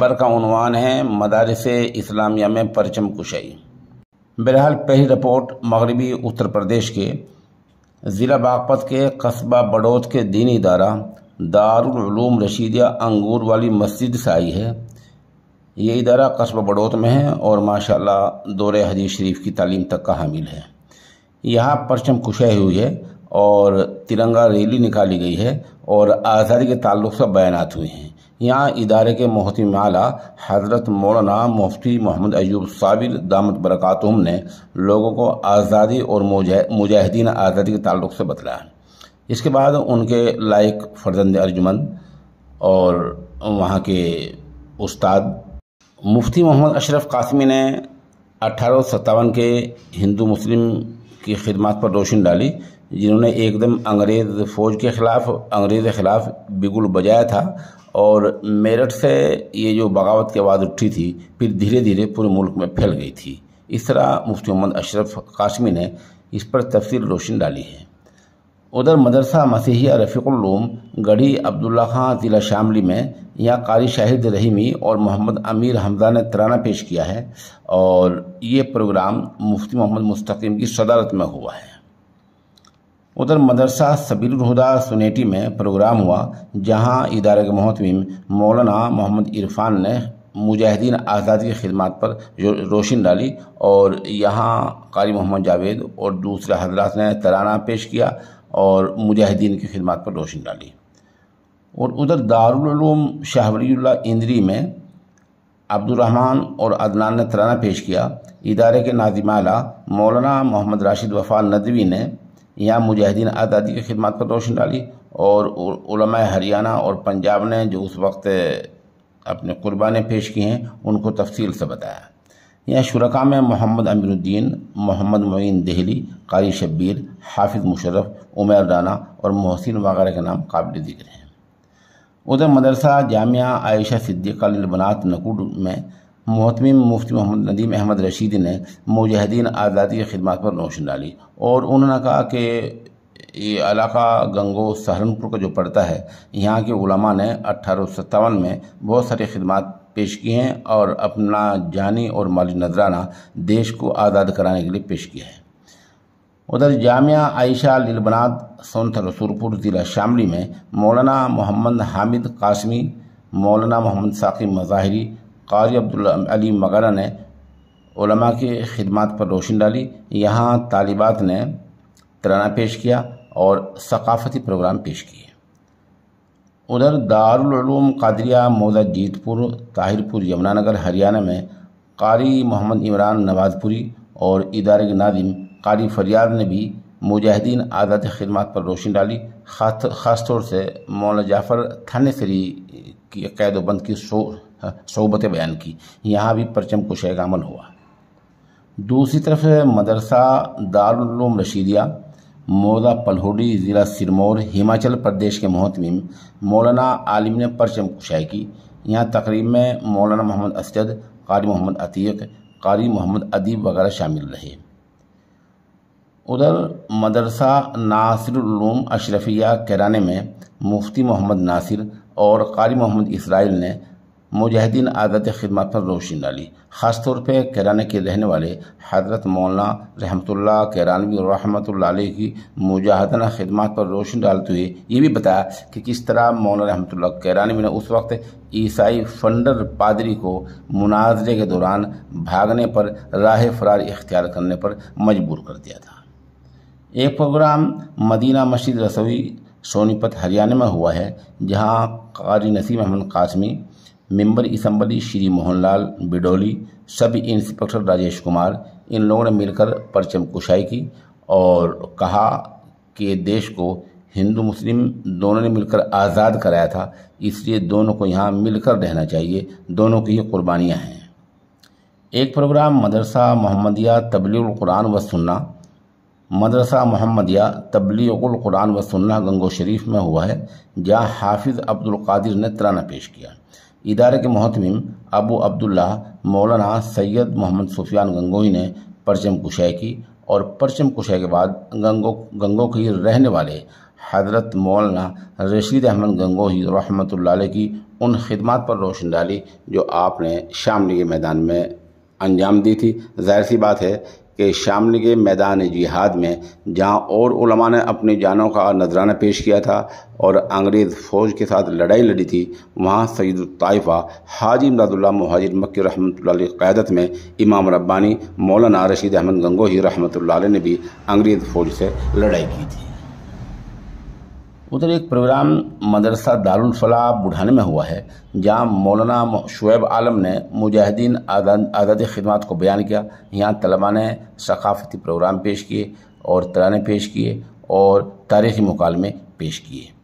खबर का उनवान है मदारस इस्लामिया में परचम कुशाई बहरहाल पहली रिपोर्ट मगरबी उत्तर प्रदेश के ज़िला बागपत के कस्बा बड़ौत के दीनी इदारा दारूम रशीदिया अंगूर वाली मस्जिद से आई है ये इदारा कस्बा बड़ौत में है और माशाल्लाह दौर हदीस शरीफ की तालीम तक का हामिल है यहाँ परचम कुशाई हुई है और तिरंगा रैली निकाली गई है और आज़ादी के ताल्लुक से बयान हुए हैं यहाँ इदारे के महतिम आला हज़रत मौलाना मुफ्ती मोहम्मद अयूब साबिर दामद बरक़ातहम ने लोगों को आज़ादी और मुजाहिदीन आज़ादी के ताल्लुक से बतलाया इसके बाद उनके लायक फर्जंद अर्जुमन और वहाँ के उस्ताद मुफ्ती मोहम्मद अशरफ कासमी ने अठारह के हिंदू मुस्लिम की खिदमत पर रोशनी डाली जिन्होंने एकदम अंग्रेज़ फ़ौज के ख़िलाफ़ अंग्रेज़ के ख़िलाफ़ बिगुल बजाया था और मेरठ से ये जो बगावत की आवाज़ उठी थी फिर धीरे धीरे पूरे मुल्क में फैल गई थी इस तरह मुफ्ती मोहम्मद अशरफ कासमी ने इस पर तफसील रोशनी डाली है उधर मदरसा मसीहिया रफ़ीकुल्लूम गढ़ी अब्दुल्ला खां ज़िला शामली में यहाँ कारी शाहिद रहीमी और मोहम्मद अमीर हमजा ने तराना पेश किया है और ये प्रोग्राम मुफ्ती मोहम्मद मुस्तकीम की सदारत में हुआ है उधर मदरसा सबीरहुदा सुनेटी में प्रोग्राम हुआ जहाँ इदारे के महतमीम मौलाना मोहम्मद इरफान ने मुजाहिदीन आज़ाद की खिदमत पर रोशन डाली और यहाँ कारी मोहम्मद जावेद और दूसरे हजरात ने तराना पेश किया और मुजाहिदीन की खिदमत पर रोशनी डाली और उधर दारूम शाहवरी इंद्री में अब्दुलरहमान और अदनान ने तराना पेश किया इदारे के नाजिमाला मौलाना मोहम्मद राशिद वफ़ाल नदवी ने यहाँ मुजाहिदीन आज़ादी की खिदमत पर रोशनी डाली और हरियाणा और पंजाब ने जो उस वक्त अपने कुर्बानें पेश की हैं उनको तफसील से बताया यहाँ शुरा में मोहम्मद अमीरुद्दीन मोहम्मद मोइन दहली कारी शब्बीर हाफिज मुशर्रफ उमैर राना और मोहसिन वगैरह के नाम काबिल जिक्र हैं उधर मदरसा जामिया आयशा सिद्दीकबनात नकुड में मोहतम मुफ्ती मोहम्मद नदीम अहमद रशीद ने मुजाहिदीन आज़ादी की खिदमत पर रोशन डाली और उन्होंने कहा कि ये इलाका गंगो सहारनपुर का जो पड़ता है यहाँ के उलमा ने अट्ठारह में बहुत सारी खिदमत पेश किए हैं और अपना जानी और माली नजराना देश को आज़ाद कराने के लिए पेश किया है उधर जामिया आयशा लिलबनाद सोनथ रसूलपुर ज़िला शामली में मौलाना मोहम्मद हामिद कासमी मौलाना मोहम्मद साकिब मज़ाहरी कारी अब्दुल अली मगरा ने उलमा के खिदमत पर रोशनी डाली यहाँ तालिबात ने तराना पेश किया और सकाफती प्रोग्राम पेश किए उधर दारूम कादरिया मौजा जीतपुर ताहिरपुर यमुनानगर हरियाणा में कारी मोहम्मद इमरान नवाजपुरी और इदारे के नादिम कारी फरियाद ने भी मुजाहिदीन आज़ाद खिदमत पर रोशनी डाली खास तौर से मौला जाफ़र थाने सरी की कैदोबंद की सो सोबतें बयान की यहाँ भी परचम कुशैग अमल हुआ दूसरी तरफ मदरसा दारूम रशीदिया मौदा पल्होडी ज़िला सिरमौर हिमाचल प्रदेश के मोहतमिम मौलाना आलिम ने परचम कुशाई की यहाँ तकरीब में मौलाना मोहम्मद असद कारी मोहम्मद अतीक कारी मोहम्मद अदीब वगैरह शामिल रहे उधर मदरसा नासिरूम अशरफिया कराने में मुफ्ती मोहम्मद नासिर और कारी मोहम्मद इसराइल ने मुजाहिदीन आदत खिदमत पर रोशनी डाली ख़ास तौर पर कैराना के रहने वाले हजरत मौलाना रहमतुल्ला कैरानवी और रहमत की मुजाहदना खिदमत पर रोशनी डालते हुए ये भी बताया कि किस तरह मौलाना रहमतुल्ला कैरानवी ने उस वक्त ईसाई फंडर पादरी को मुनाजरे के दौरान भागने पर राह फरार इख्तियार करने पर मजबूर कर दिया था एक प्रोग्राम मदीना मस्जिद रसोई सोनीपत हरियाणा में हुआ है जहाँ Qari Naseem Ahmad Qasmi member assembly Shri Mohanlal Bidoli sub inspector Rajesh Kumar इन लोगों ने मिलकर परचम कुशाई की और कहा कि देश को हिंदू मुस्लिम दोनों ने मिलकर आज़ाद कराया था इसलिए दोनों को यहाँ मिलकर रहना चाहिए दोनों की ये कुर्बानियाँ हैं एक प्रोग्राम मदरसा मोहम्मदिया कुरान व सुन्ना मदरसा मोहम्मदिया तबलीकुरान व सुन्ना गंगो शरीफ में हुआ है जहाँ हाफिज़ अब्दुल कादिर ने तराना पेश किया इदारे के महतमिम अबू अब्दुल्ला मौलाना सैयद मोहम्मद सुफियान गंगोई ने परचम कुशाई की और परचम कुशाई के बाद गंगो गंगो के रहने वाले हजरत मौलाना रशीद अहमद गंगोही रहमत की उन खदमात पर रोशन डाली जो आपने शामली के मैदान में अंजाम दी थी जाहिर सी बात है के शामिल के मैदान जिहाद में जहां और उलमा ने अपनी जानों का नजराना पेश किया था और अंग्रेज़ फ़ौज के साथ लड़ाई लड़ी थी वहां सैदुलताइफ़ा हाजी इमदादुल्ला महाजिर मक्की रहमत क़्यादत में इमाम रब्बानी मौलाना रशीद अहमद गंगोही रहमत ने भी अंग्रेज़ फ़ौज से लड़ाई की थी उधर एक प्रोग्राम मदरसा दारुल फलाह बुढ़ाने में हुआ है जहाँ मौलाना शुएब आलम ने मुजाहिदीन आज़ाद खदमात को बयान किया यहाँ तलबा ने सकाफ़ती प्रोग्राम पेश किए और तराने पेश किए और तारीख़ी मुकालमे पेश किए